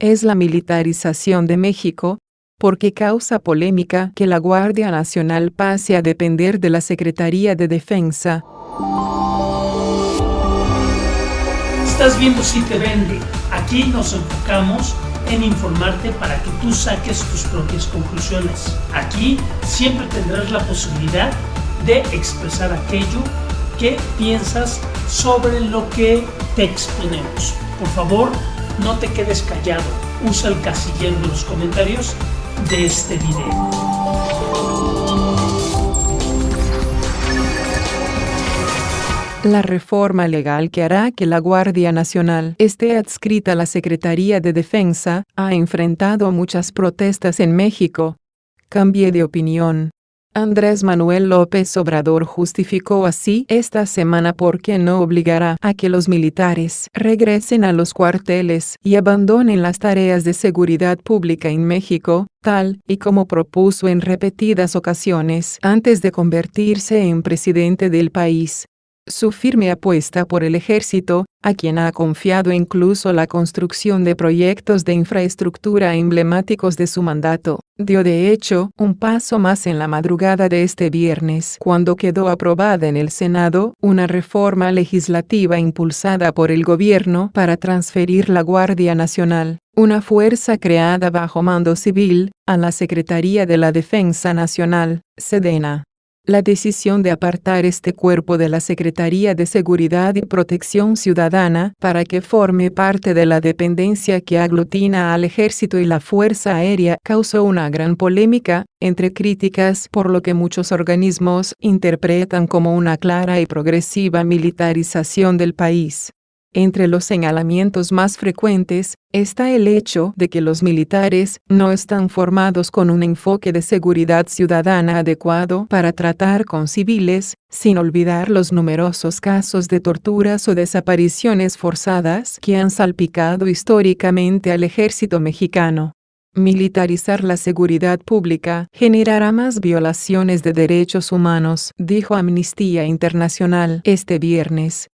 es la militarización de México, porque causa polémica que la Guardia Nacional pase a depender de la Secretaría de Defensa. Estás viendo Si Te Vende. Aquí nos enfocamos en informarte para que tú saques tus propias conclusiones. Aquí siempre tendrás la posibilidad de expresar aquello que piensas sobre lo que te exponemos. Por favor, no te quedes callado, usa el casillero en los comentarios de este video. La reforma legal que hará que la Guardia Nacional esté adscrita a la Secretaría de Defensa ha enfrentado muchas protestas en México. Cambié de opinión. Andrés Manuel López Obrador justificó así esta semana porque no obligará a que los militares regresen a los cuarteles y abandonen las tareas de seguridad pública en México, tal y como propuso en repetidas ocasiones antes de convertirse en presidente del país su firme apuesta por el ejército, a quien ha confiado incluso la construcción de proyectos de infraestructura emblemáticos de su mandato, dio de hecho un paso más en la madrugada de este viernes cuando quedó aprobada en el Senado una reforma legislativa impulsada por el gobierno para transferir la Guardia Nacional, una fuerza creada bajo mando civil, a la Secretaría de la Defensa Nacional, Sedena la decisión de apartar este cuerpo de la Secretaría de Seguridad y Protección Ciudadana para que forme parte de la dependencia que aglutina al Ejército y la Fuerza Aérea causó una gran polémica, entre críticas por lo que muchos organismos interpretan como una clara y progresiva militarización del país. Entre los señalamientos más frecuentes está el hecho de que los militares no están formados con un enfoque de seguridad ciudadana adecuado para tratar con civiles, sin olvidar los numerosos casos de torturas o desapariciones forzadas que han salpicado históricamente al ejército mexicano. Militarizar la seguridad pública generará más violaciones de derechos humanos, dijo Amnistía Internacional este viernes,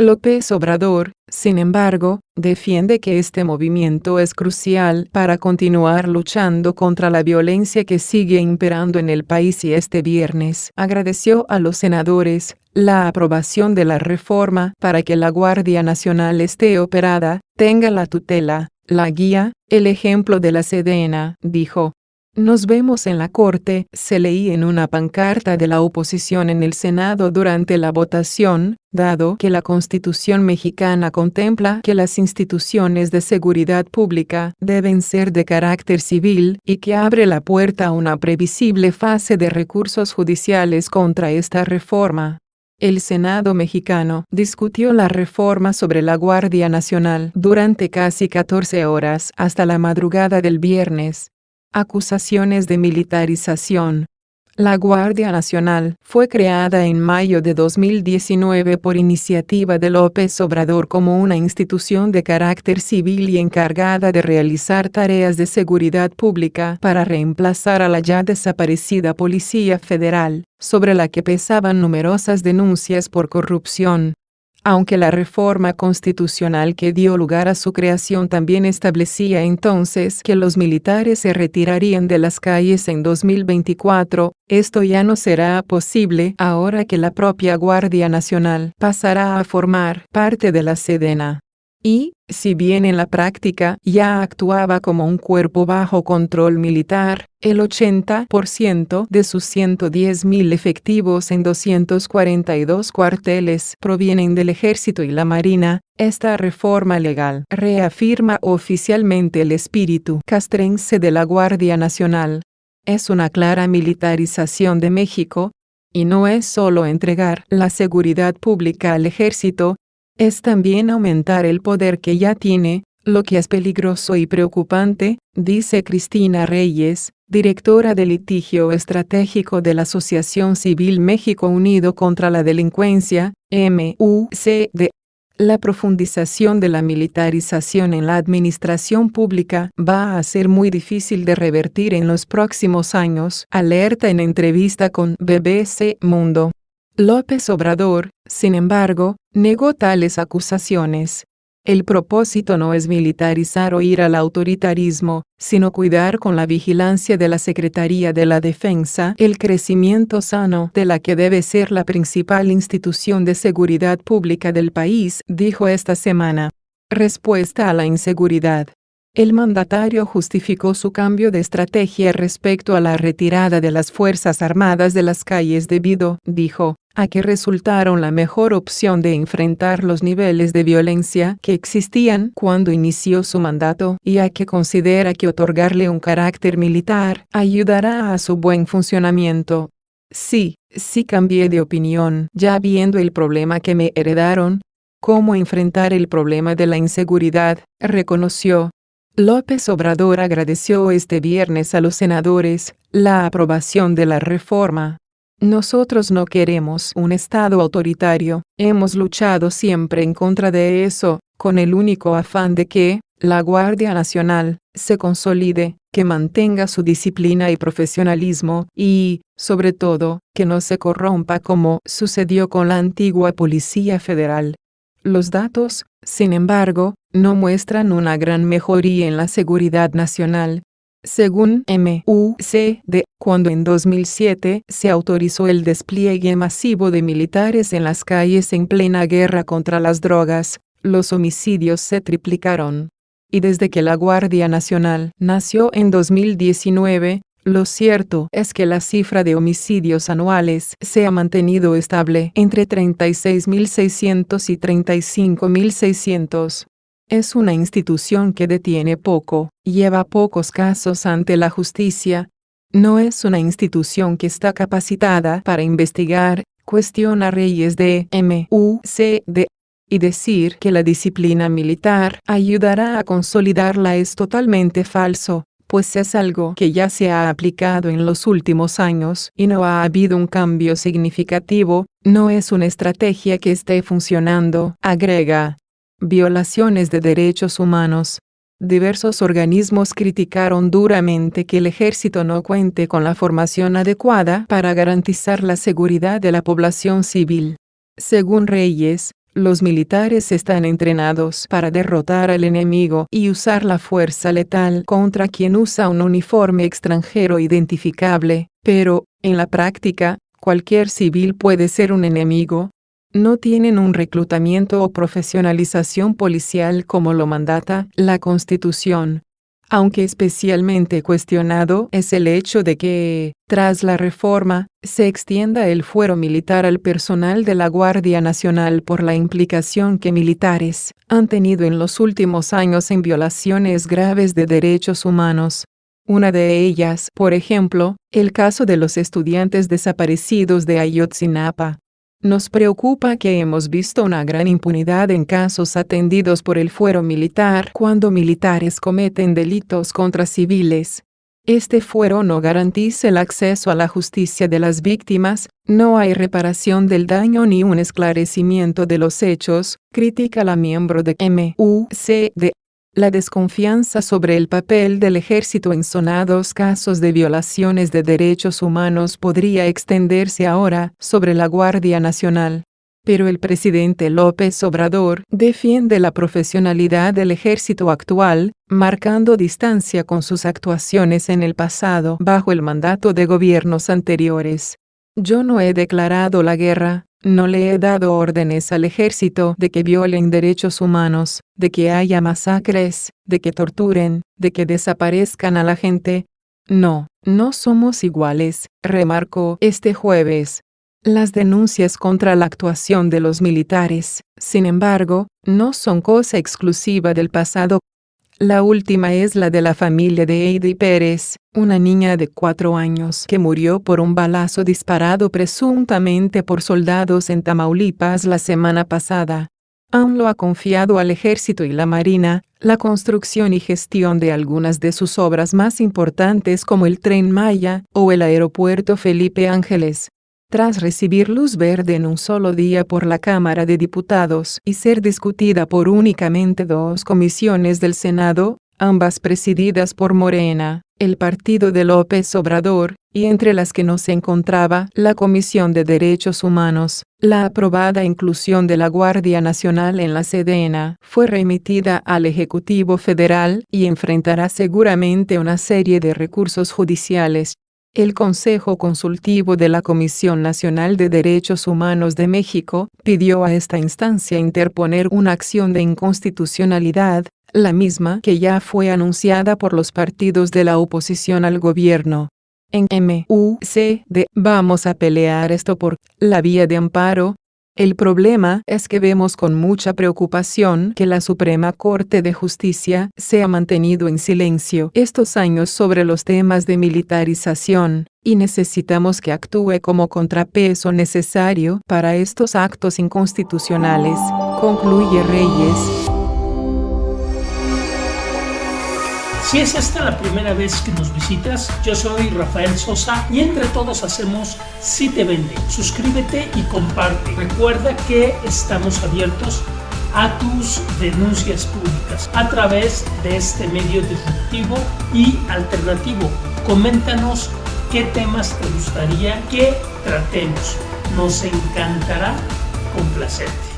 López Obrador, sin embargo, defiende que este movimiento es crucial para continuar luchando contra la violencia que sigue imperando en el país y este viernes agradeció a los senadores la aprobación de la reforma para que la Guardia Nacional esté operada, tenga la tutela, la guía, el ejemplo de la Sedena, dijo. Nos vemos en la corte, se leí en una pancarta de la oposición en el Senado durante la votación, dado que la Constitución mexicana contempla que las instituciones de seguridad pública deben ser de carácter civil y que abre la puerta a una previsible fase de recursos judiciales contra esta reforma. El Senado mexicano discutió la reforma sobre la Guardia Nacional durante casi 14 horas hasta la madrugada del viernes, acusaciones de militarización. La Guardia Nacional fue creada en mayo de 2019 por iniciativa de López Obrador como una institución de carácter civil y encargada de realizar tareas de seguridad pública para reemplazar a la ya desaparecida Policía Federal, sobre la que pesaban numerosas denuncias por corrupción, aunque la reforma constitucional que dio lugar a su creación también establecía entonces que los militares se retirarían de las calles en 2024, esto ya no será posible ahora que la propia Guardia Nacional pasará a formar parte de la Sedena y, si bien en la práctica ya actuaba como un cuerpo bajo control militar, el 80% de sus 110.000 efectivos en 242 cuarteles provienen del ejército y la marina, esta reforma legal reafirma oficialmente el espíritu castrense de la Guardia Nacional. Es una clara militarización de México, y no es solo entregar la seguridad pública al ejército, es también aumentar el poder que ya tiene, lo que es peligroso y preocupante, dice Cristina Reyes, directora de litigio estratégico de la Asociación Civil México Unido contra la Delincuencia, MUCD. La profundización de la militarización en la administración pública va a ser muy difícil de revertir en los próximos años, alerta en entrevista con BBC Mundo. López Obrador, sin embargo, negó tales acusaciones. El propósito no es militarizar o ir al autoritarismo, sino cuidar con la vigilancia de la Secretaría de la Defensa el crecimiento sano de la que debe ser la principal institución de seguridad pública del país, dijo esta semana. Respuesta a la inseguridad. El mandatario justificó su cambio de estrategia respecto a la retirada de las Fuerzas Armadas de las calles debido, dijo, a que resultaron la mejor opción de enfrentar los niveles de violencia que existían cuando inició su mandato y a que considera que otorgarle un carácter militar ayudará a su buen funcionamiento. Sí, sí cambié de opinión, ya viendo el problema que me heredaron. Cómo enfrentar el problema de la inseguridad, reconoció. López Obrador agradeció este viernes a los senadores la aprobación de la reforma nosotros no queremos un Estado autoritario, hemos luchado siempre en contra de eso, con el único afán de que, la Guardia Nacional, se consolide, que mantenga su disciplina y profesionalismo, y, sobre todo, que no se corrompa como sucedió con la antigua Policía Federal. Los datos, sin embargo, no muestran una gran mejoría en la seguridad nacional, según MUCD, cuando en 2007 se autorizó el despliegue masivo de militares en las calles en plena guerra contra las drogas, los homicidios se triplicaron. Y desde que la Guardia Nacional nació en 2019, lo cierto es que la cifra de homicidios anuales se ha mantenido estable entre 36.600 y 35.600. Es una institución que detiene poco, lleva pocos casos ante la justicia. No es una institución que está capacitada para investigar, cuestiona reyes de MUCD y decir que la disciplina militar ayudará a consolidarla es totalmente falso, pues es algo que ya se ha aplicado en los últimos años y no ha habido un cambio significativo, no es una estrategia que esté funcionando, agrega violaciones de derechos humanos. Diversos organismos criticaron duramente que el ejército no cuente con la formación adecuada para garantizar la seguridad de la población civil. Según Reyes, los militares están entrenados para derrotar al enemigo y usar la fuerza letal contra quien usa un uniforme extranjero identificable, pero, en la práctica, cualquier civil puede ser un enemigo, no tienen un reclutamiento o profesionalización policial como lo mandata la Constitución. Aunque especialmente cuestionado es el hecho de que, tras la reforma, se extienda el fuero militar al personal de la Guardia Nacional por la implicación que militares han tenido en los últimos años en violaciones graves de derechos humanos. Una de ellas, por ejemplo, el caso de los estudiantes desaparecidos de Ayotzinapa, nos preocupa que hemos visto una gran impunidad en casos atendidos por el fuero militar cuando militares cometen delitos contra civiles. Este fuero no garantiza el acceso a la justicia de las víctimas, no hay reparación del daño ni un esclarecimiento de los hechos, critica la miembro de MUCD. La desconfianza sobre el papel del ejército en sonados casos de violaciones de derechos humanos podría extenderse ahora sobre la Guardia Nacional. Pero el presidente López Obrador defiende la profesionalidad del ejército actual, marcando distancia con sus actuaciones en el pasado bajo el mandato de gobiernos anteriores. Yo no he declarado la guerra, no le he dado órdenes al ejército de que violen derechos humanos, de que haya masacres, de que torturen, de que desaparezcan a la gente. No, no somos iguales, remarcó este jueves. Las denuncias contra la actuación de los militares, sin embargo, no son cosa exclusiva del pasado, la última es la de la familia de Heidi Pérez, una niña de cuatro años que murió por un balazo disparado presuntamente por soldados en Tamaulipas la semana pasada. Aún lo ha confiado al ejército y la marina, la construcción y gestión de algunas de sus obras más importantes como el tren Maya o el aeropuerto Felipe Ángeles tras recibir luz verde en un solo día por la Cámara de Diputados y ser discutida por únicamente dos comisiones del Senado, ambas presididas por Morena, el partido de López Obrador, y entre las que no se encontraba la Comisión de Derechos Humanos, la aprobada inclusión de la Guardia Nacional en la Sedena fue remitida al Ejecutivo Federal y enfrentará seguramente una serie de recursos judiciales, el Consejo Consultivo de la Comisión Nacional de Derechos Humanos de México pidió a esta instancia interponer una acción de inconstitucionalidad, la misma que ya fue anunciada por los partidos de la oposición al gobierno. En MUCD vamos a pelear esto por la vía de amparo, el problema es que vemos con mucha preocupación que la Suprema Corte de Justicia se ha mantenido en silencio estos años sobre los temas de militarización, y necesitamos que actúe como contrapeso necesario para estos actos inconstitucionales, concluye Reyes. Si es esta la primera vez que nos visitas, yo soy Rafael Sosa y entre todos hacemos Si Te Vende. Suscríbete y comparte. Recuerda que estamos abiertos a tus denuncias públicas a través de este medio disruptivo y alternativo. Coméntanos qué temas te gustaría que tratemos. Nos encantará complacerte.